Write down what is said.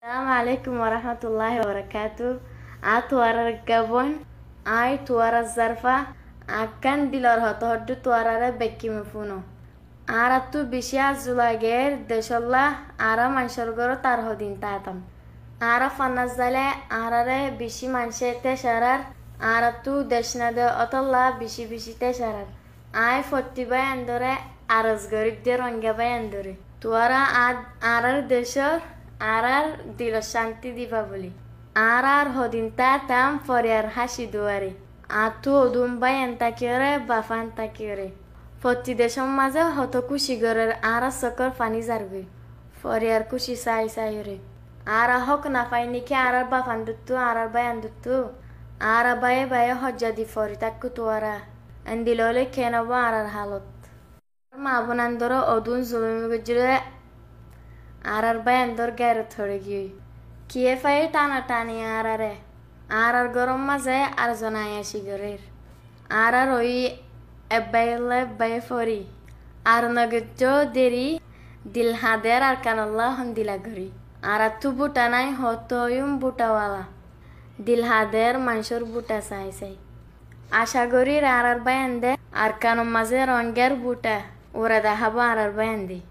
Assalamu alaikum wa rahmatullahi wa barakatuh. At wara gabon, ay tuara zarfa, akan dilor hoto hodu tuarara bekki mefuno. আরাতু বিশে আজুলাগের দেশল্লাহ আরা মানুষের গরো তার হদিন তাতাম আরা ফান্নাস জালে আরারে বিশি মানুষে তেসারার আরাতু দেশনা দে অতল্লা বিশি বিশি তেসারার আয় ফত্তিবাই আন্দরে আরজ গরিবদের রঙ্গাবাই আন্দরে তোয়ারা আর আর দেশর আরার দিল শান্তি দীপাবলি আর আর হদিন তা তাম পরে আর হাসি দুয়ারে আতু ওদুম বাই এন্তা কিয়রে বাফান তা কিয়রে ফতি দেশম মাঝে হত খুশি গরের আর সকর ফানি জারবে পরে আর খুশি সাই সাইরে আর হক না পাই নিখে আর আর বাফান দুত্তু আর আর বাই আন্দুত্তু আর বায়ে বায়ে হজ্জা দি ফরি তাকু তোয়ারা এন্দিললে কেনব আর আর হালত মা বোনান্দর অদুন জুলুমি গজরে আর আর দর গায়ের থরে গিয়ে কিয়ে ফাই টানা টানি আর আরে আর আর গরম মাঝে আর জনাই আসি ঘরের আর আর ওই এব্বাইল্লা এব্বাই ফরি আর নগজ দেরি দিল হাদের আর কানাল্লা হন্দিলা ঘুরি আর তু বুটা নাই হতয়ুম বুটাওয়ালা দিল হাদের মাংসর বুটা চাই চাই আশা করি আর আর বায়ান দে আর কানো মাঝে রঙ্গের বুটা ওরা দেখাবো আর আর বায়ান দিই